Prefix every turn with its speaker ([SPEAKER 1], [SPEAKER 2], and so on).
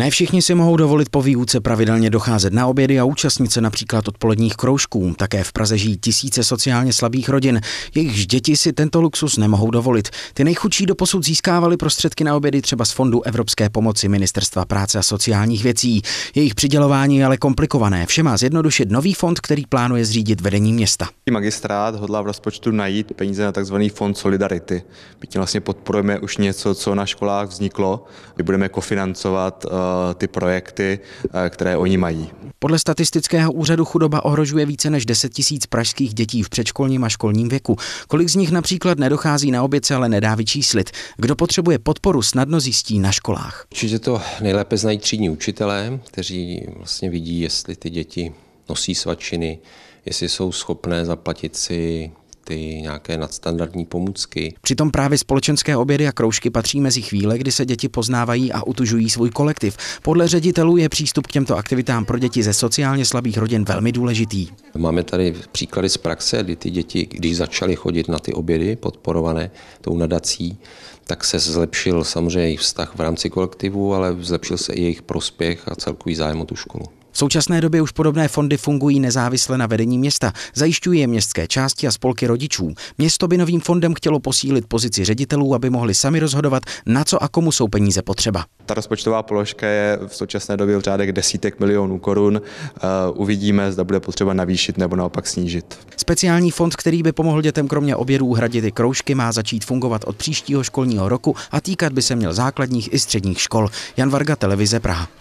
[SPEAKER 1] Ne všichni si mohou dovolit po výuce pravidelně docházet na obědy a účastnit se například odpoledních kroužků. Také v Praze žijí tisíce sociálně slabých rodin. Jejichž děti si tento luxus nemohou dovolit. Ty nejchudší doposud získávali prostředky na obědy třeba z Fondu Evropské pomoci Ministerstva práce a sociálních věcí. Jejich přidělování je ale komplikované. Vše má zjednodušit nový fond, který plánuje zřídit vedení města.
[SPEAKER 2] Magistrát hodlá v rozpočtu najít peníze na tzv. fond Solidarity. My tím vlastně podporujeme už něco, co na školách vzniklo. My budeme kofinancovat eh, Eh, ty projekty, eh, které oni mají.
[SPEAKER 1] Podle statistického úřadu chudoba ohrožuje více než 10 tisíc pražských dětí v předškolním a školním věku. Kolik z nich například nedochází na oběd, ale nedá vyčíslit. Kdo potřebuje podporu, snadno zjistí na školách. Určitě to
[SPEAKER 3] nejlépe znají třídní učitelé, kteří vlastně vidí, jestli ty děti nosí svačiny, jestli jsou schopné zaplatit si ty nějaké nadstandardní pomůcky. Přitom
[SPEAKER 1] právě společenské obědy a kroužky patří mezi chvíle, kdy se děti poznávají a utužují svůj kolektiv. Podle ředitelů je přístup k těmto aktivitám pro děti ze sociálně slabých rodin velmi důležitý.
[SPEAKER 3] Máme tady příklady z praxe, kdy ty děti, když začaly chodit na ty obědy podporované tou nadací, tak se zlepšil samozřejmě jejich vztah v rámci kolektivu, ale zlepšil se i jejich prospěch a celkový zájem o tu školu.
[SPEAKER 1] V současné době už podobné fondy fungují nezávisle na vedení města, zajišťují je městské části a spolky rodičů. Město by novým fondem chtělo posílit pozici ředitelů, aby mohli sami rozhodovat, na co a komu jsou peníze potřeba.
[SPEAKER 2] Ta rozpočtová položka je v současné době v řádek desítek milionů korun. Eh, uvidíme, zda bude potřeba navýšit
[SPEAKER 1] nebo naopak snížit. Speciální fond, který by pomohl dětem kromě obědů hradit i kroužky, má začít fungovat od příštího školního roku a týkat by se měl základních i středních škol. Jan Varga, Televize Praha.